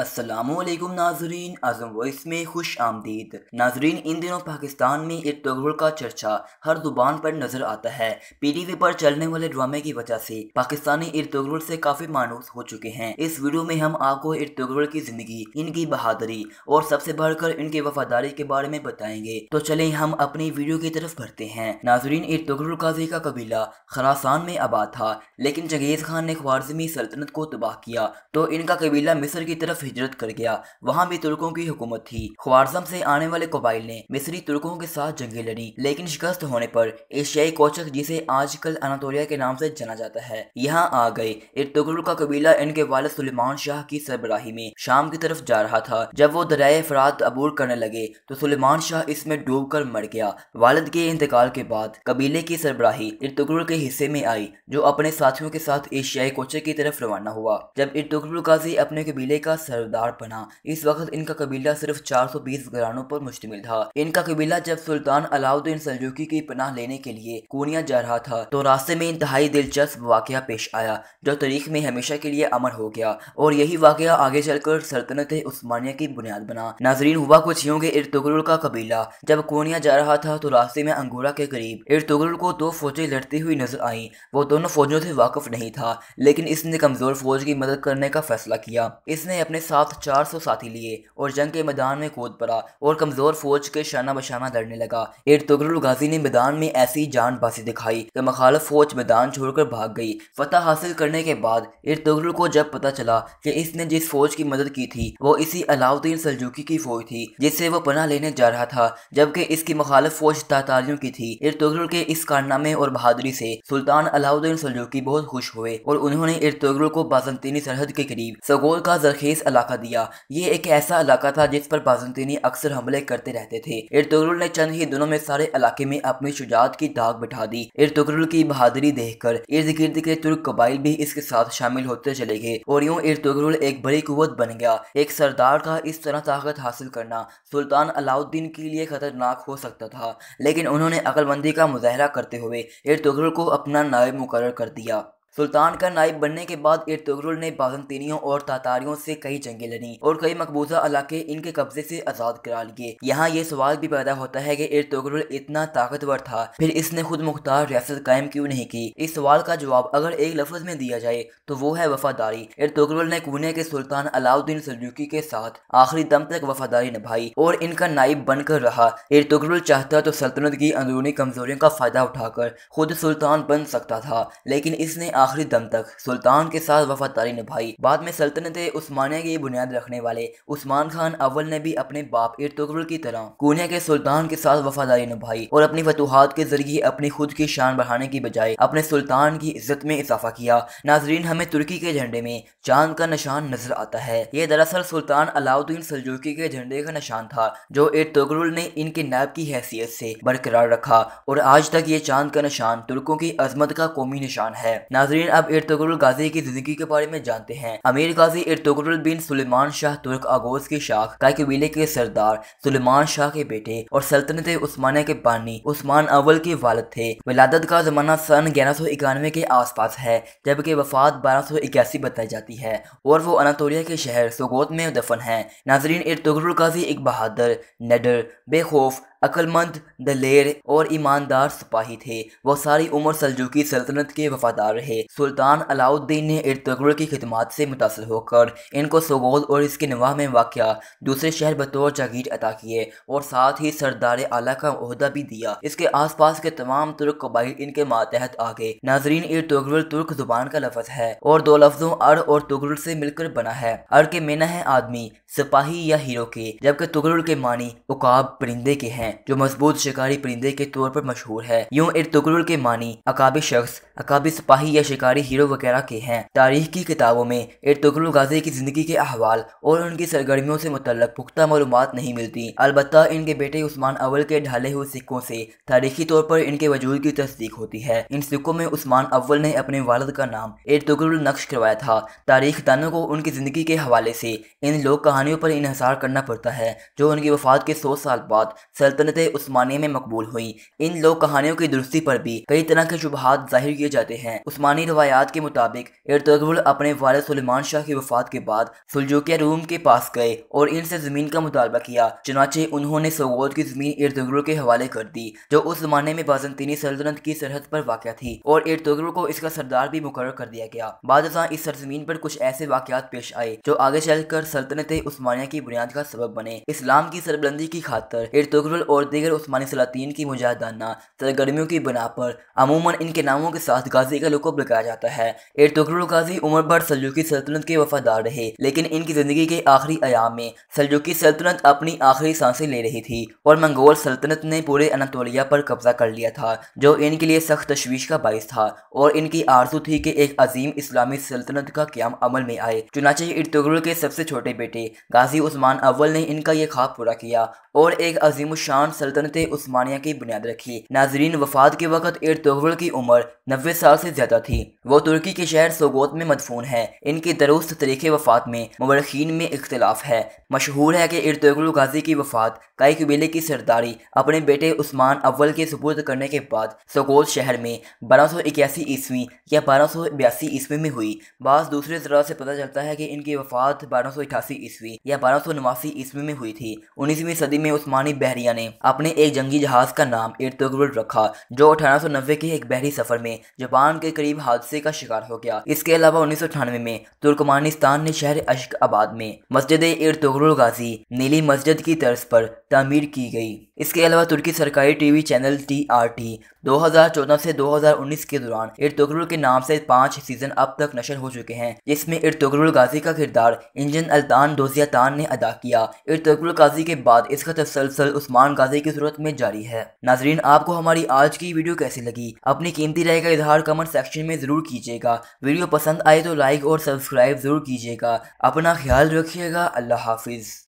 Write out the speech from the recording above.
असलम नाजरीन आजम वॉइस में खुश आमदीद नाजरीन इन दिनों पाकिस्तान में एक तगड़ का चर्चा हर जुबान पर नजर आता है पी टी वी पर चलने वाले ड्रामे की वजह से पाकिस्तानी इर्द से काफी मानूस हो चुके हैं इस वीडियो में हम आपको इर्द तगड़ की जिंदगी इनकी बहादुरी और सबसे बढ़कर इनकी वफादारी के बारे में बताएंगे तो चले हम अपनी वीडियो की तरफ बढ़ते हैं नाजरीन इर्द तगड़ काजी का कबीला खरासान में आबाद था लेकिन जगेज खान ने ख्वारजमी सल्तनत को तबाह किया तो इनका कबीला मिस्र की तरफ हिजरत कर गया वहाँ भी तुर्कों की हुकूमत थी ख्वारजम से आने वाले कबाइल ने मिस्री तुर्कों के साथ जंगे लड़ी लेकिन शिकस्त होने पर एशियाई कोचक जिसे आजकल अनातोलिया के नाम से जाना जाता है यहाँ आ गए इर्तगुल का कबीला इनके वाल सुलेमान शाह की सरबराही में शाम की तरफ जा रहा था जब वो दरिया फरात अबूर करने लगे तो सुलेमान शाह इसमें डूब कर मर गया वालद के इंतकाल के बाद कबीले की सरबराही इर्तगुल के हिस्से में आई जो अपने साथियों के साथ एशियाई कोचक की तरफ रवाना हुआ जब इर्तगुल काजी अपने कबीले का सरदार बना इस वक्त इनका कबीला सिर्फ 420 घरानों पर मुश्तमिल था इनका कबीला जब सुल्तान अलाउद्दीन सलजुकी की पनाह लेने के लिए कोनिया जा रहा था तो रास्ते में इंतहाई दिलचस्प वाक़ पेश आया जो तारीख में हमेशा के लिए अमर हो गया और यही वाक़ आगे चलकर सल्तनत उस्मानिया की बुनियाद बना नाजरीन हुआ कुछ यूँ के इर्तगरुल का कबीला जब कोनिया जा रहा था तो रास्ते में अंगूरा के करीब इर्तगरुल को दो फौजें लड़ती हुई नजर आई वो दोनों फौजों से वाकफ नहीं था लेकिन इसने कमजोर फौज की मदद करने का फैसला किया इसने अपने अपने साथ 400 साथी लिए और जंग के मैदान में कूद पड़ा और कमज़ोर फौज के शाना बशाना लड़ने लगा एट तुगरुल गाजी ने मैदान में ऐसी जान बाजी दिखाई कि मखालफ फौज मैदान छोड़कर भाग गई फतह हासिल करने के बाद एट तुगरुल को जब पता चला कि इसने जिस फौज की मदद की थी वो इसी अलाउद्दीन सलजुकी की फौज थी जिससे वो पना लेने जा रहा था जबकि इसकी मुखालफ फौज तातारियों की थी इर्तुगरुल के इस कारनामे और बहादुरी से सुल्तान अलाउद्दीन सलजुकी बहुत खुश हुए और उन्होंने इर्तुगरुल को बाजंतीनी सरहद के करीब सगोल का जरखेज इलाका दिया ये एक ऐसा इलाका था जिस पर बाजनतीनी अक्सर हमले करते रहते थे इर्तुगरुल ने चंद ही दिनों में सारे इलाके में अपनी शुजात की दाग बिठा दी इर्तुगरुल की बहादुरी देख कर इर्द गिर्द के तुर्क कबाइल भी इसके साथ शामिल होते चले गए और यूँ इर्तुगरुल एक बड़ी कुत बन गया एक सरदार का इस तरह ताकत हासिल करना सुल्तान अलाउद्दीन के लिए खतरनाक हो सकता था लेकिन उन्होंने अकलबंदी का मुजाहरा करते हुए इर्तुगरुल को अपना नायब मुकर कर दिया सुल्तान का नायब बनने के बाद इर्तुगरुल ने बाजनतीनियों और तातारियों से कई जंगे लड़ी और कई मकबूजा इलाके इनके कब्जे से आजाद करा लिए यहाँ ये सवाल भी पैदा होता है कि इर्तुगरुल इतना ताकतवर था फिर इसने खुद मुख्तार रियासत कायम क्यों नहीं की इस सवाल का जवाब अगर एक लफ्ज में दिया जाए तो वो है वफादारी इर्तुगरुल ने कुने के सुल्तान अलाउद्दीन सलूकी के साथ आखिरी दम तक वफादारी निभाई और इनका नायब बनकर रहा इर्तुगरुल चाहता तो सल्तनत की अंदरूनी कमजोरियों का फायदा उठाकर खुद सुल्तान बन सकता था लेकिन इसने आखिरी दम तक सुल्तान के साथ वफादारी निभाई बाद में सल्तनत उस्मानिया की बुनियाद रखने वाले उस्मान खान अव्वल ने भी अपने बाप इर्तुगरुल की तरह कोनिया के सुल्तान के साथ वफादारी निभाई और अपनी फतुहात के जरिए अपनी खुद की शान बढ़ाने की बजाय अपने सुल्तान की इज्जत में इजाफा किया नाजरीन हमें तुर्की के झंडे में चांद का निशान नजर आता है ये दरअसल सुल्तान अलाउद्दीन सलजूकी के झंडे का निशान था जो इर्तुगरुल ने इनके नायब की हैसियत से बरकरार रखा और आज तक ये चांद का निशान तुर्कों की अजमत का कौमी निशान है नाजरीन अब इर्तुगरुल गाजी की जिंदगी के बारे में जानते हैं अमीर गाजी इर्तुगरुल बिन सुलेमान शाह तुर्क आगोज की शाख कायकबीले के सरदार सुलेमान शाह के बेटे और सल्तनत उस्मानिया के बानी उस्मान अव्वल के वालद थे विलादत का जमाना सन ग्यारह सौ इक्यानवे के आस पास है जबकि वफात बारह सौ इक्यासी बताई जाती है और वो अनातोलिया के शहर सोगोत में दफन है नाजरीन इर्तुगरुल गाजी एक बहादुर नडर बेखौफ अक्लमंद दलेर और ईमानदार सिपाही थे वह सारी उम्र सलजुकी सल्तनत के वफादार रहे सुल्तान अलाउद्दीन ने इर्तगुल की खिदमत से मुतासर होकर इनको सगोल और इसके नवाह में वाक़ दूसरे शहर बतौर जागीर अदा किए और साथ ही सरदार आला का अहदा भी दिया इसके आस पास के तमाम तुर्क कबाइल इनके मातहत आ गए नाजरीन इर्तगुल तुर्क जुबान का लफज है और दो लफ्जों अर और तुगरुल से मिलकर बना है अर के मेना है आदमी सिपाही या हीरो के जबकि तुगर के मानी उकाब परिंदे के हैं हैं जो मजबूत शिकारी परिंदे के तौर पर मशहूर है यूँ इरतुगरुल के मानी अकाबी शख्स अकाबी सिपाही या शिकारी हीरो वगैरह के हैं तारीख की किताबों में इरतुगरुल गाजी की जिंदगी के अहवाल और उनकी सरगर्मियों से मुतलक पुख्ता मालूम नहीं मिलती अलबत् इनके बेटे उस्मान अव्वल के ढाले हुए सिक्कों से तारीखी तौर पर इनके वजूद की तस्दीक होती है इन सिक्कों में उस्मान अव्वल ने अपने वालद का नाम इरतुगरुल नक्श करवाया था तारीख दानों को उनकी ज़िंदगी के हवाले से इन लोक कहानियों पर इन्हसार करना पड़ता है जो उनकी वफात के सौ साल बाद सल्तनत सल्तनत उस्मानिया में मकबूल हुई इन लोक कहानियों की दुरुस्ती पर भी कई तरह के शुभहात जाहिर किए जाते हैं उस्मानी रवायात के मुताबिक इर्तगुल अपने वाल सलमान शाह की वफात के बाद सुलजोकिया रूम के पास गए और इनसे ज़मीन का मुतालबा किया चनाचे उन्होंने सगोद की ज़मीन इर्तगुल के हवाले कर दी जो उस ज़माने में बाजनतीनी सल्तनत की सरहद पर वाक़ थी और इर्तगुल को इसका सरदार भी मुकर कर दिया गया बाद इस सरजमीन पर कुछ ऐसे वाकत पेश आए जो आगे चल कर सल्तनत उस्मानिया की बुनियाद का सबब बने इस्लाम की सरबलंदी की खातर इर्तगुल और दीगर उस्मानी सलातीन की मुजाहदाना सरगर्मियों की बना पर अमूमन इनके नामों के साथ गाजी का लुकअप लगाया जाता है एटुकरुल गाजी उम्र भर सलजुकी सल्तनत के वफादार रहे लेकिन इनकी ज़िंदगी के आखिरी आयाम में सलजुकी सल्तनत अपनी आखिरी सांसें ले रही थी और मंगोल सल्तनत ने पूरे अनतोलिया पर कब्जा कर लिया था जो इनके लिए सख्त तशवीश का बायस था और इनकी आरजू थी कि एक अजीम इस्लामी सल्तनत का क्याम अमल में आए चुनाचे इर्तगुल के सबसे छोटे बेटे गाजी उस्मान अव्वल ने इनका यह ख्वाब पूरा किया और एक अजीम शाम शान सल्तनत उस्मानिया की बुनियाद रखी नाजरीन वफात के वक्त इर्द की उम्र नब्बे साल से ज्यादा थी वो तुर्की के शहर सोगोत में मदफून है इनके दरुस्त तरीके वफात में मबरखीन में इख्तलाफ है मशहूर है कि इर्द गाजी की वफात कई कबीले की सरदारी अपने बेटे उस्मान अव्वल के सपूर्द करने के बाद सोगोत शहर में बारह सौ इक्यासी ईस्वी या बारह सौ बयासी ईस्वी में हुई बास दूसरे जरा से पता चलता है कि इनकी वफात बारह सौ अठासी ईस्वी या बारह सौ नवासी ईस्वी में हुई थी उन्नीसवीं सदी में उस्मानी बहरिया ने अपने एक जंगी जहाज का नाम इर्तुगरुल रखा जो अठारह के एक बहरी सफर में जापान के करीब हादसे का शिकार हो गया इसके अलावा उन्नीस में तुर्कमानिस्तान ने शहर अश्क आबाद में मस्जिद इर्तुगरुल गाजी नीली मस्जिद की तर्ज पर तमीर की गई इसके अलावा तुर्की सरकारी TV channel T R T 2014 से 2019 के दौरान इरतुगरुल के नाम से पांच सीजन अब तक नशर हो चुके हैं जिसमें इरतुगरुल गाजी का किरदार इंजन अल्तान दोजिया तान ने अदा किया इरतुगरुल गाजी के बाद इसका तसलसल उस्मान गाजी की सूरत में जारी है नाजरीन आपको हमारी आज की वीडियो कैसी लगी अपनी कीमती राय का इजहार कमेंट सेक्शन में जरूर कीजिएगा वीडियो पसंद आए तो लाइक और सब्सक्राइब जरूर कीजिएगा अपना ख्याल रखिएगा अल्लाह हाफिज़